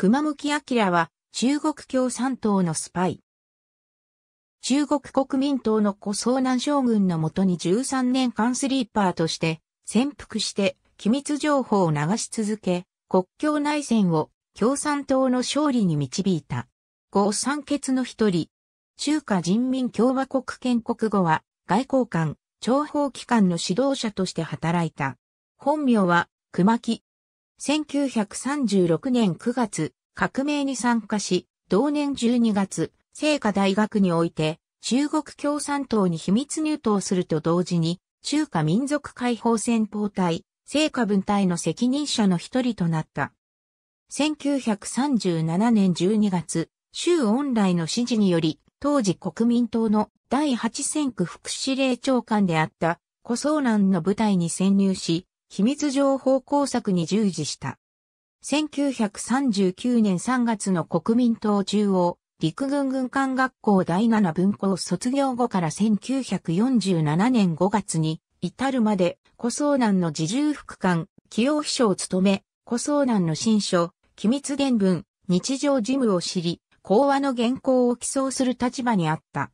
熊向明は中国共産党のスパイ。中国国民党の古総南将軍のもとに13年間スリーパーとして潜伏して機密情報を流し続け、国境内戦を共産党の勝利に導いた。五三欠の一人。中華人民共和国建国後は外交官、諜報機関の指導者として働いた。本名は熊木1936年9月、革命に参加し、同年12月、聖火大学において、中国共産党に秘密入党すると同時に、中華民族解放戦法隊、聖火分隊の責任者の一人となった。1937年12月、周恩来の指示により、当時国民党の第8戦区副司令長官であった、古総蘭の部隊に潜入し、秘密情報工作に従事した。1939年3月の国民党中央陸軍軍艦学校第7分校卒業後から1947年5月に至るまで古相南の自重副官、起用秘書を務め、古相南の新書、機密伝文、日常事務を知り、講話の原稿を起草する立場にあった。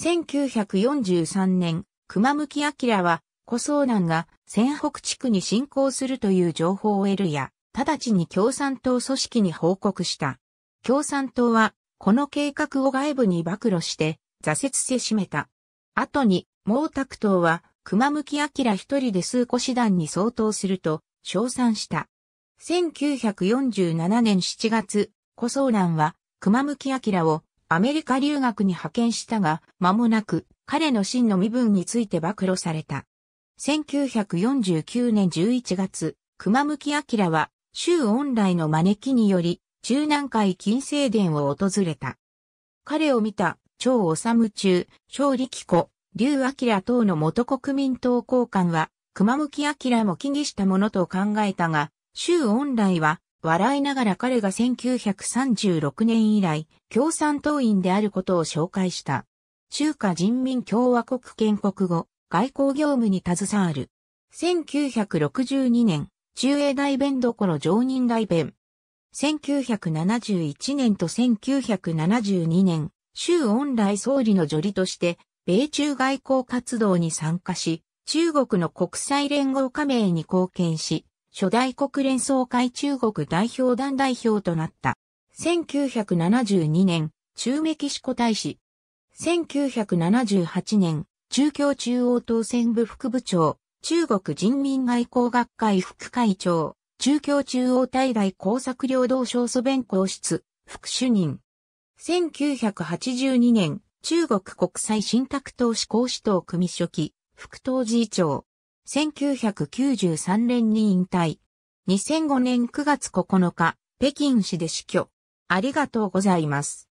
1943年、熊向明は古相南が仙北地区に侵攻するという情報を得るや、直ちに共産党組織に報告した。共産党は、この計画を外部に暴露して、挫折せしめた。後に、毛沢東は、熊向明一人で数個師団に相当すると、称賛した。1947年7月、古相南は、熊向明をアメリカ留学に派遣したが、間もなく、彼の真の身分について暴露された。1949年11月、熊向明は、周恩来の招きにより、中南海金星殿を訪れた。彼を見た、張治中、張力子、劉明等の元国民党高官は、熊向明も起義したものと考えたが、周恩来は、笑いながら彼が1936年以来、共産党員であることを紹介した。中華人民共和国建国後、外交業務に携わる。1962年、中英大弁どころ常任大弁。1971年と1972年、周恩来総理の助理として、米中外交活動に参加し、中国の国際連合加盟に貢献し、初代国連総会中国代表団代表となった。1972年、中メキシコ大使。1978年、中共中央党選部副部長、中国人民外交学会副会長、中共中央大来工作領導小祖弁公室、副主任。1982年、中国国際信託投資公司党組書記、副党事長。1993年に引退。2005年9月9日、北京市で死去。ありがとうございます。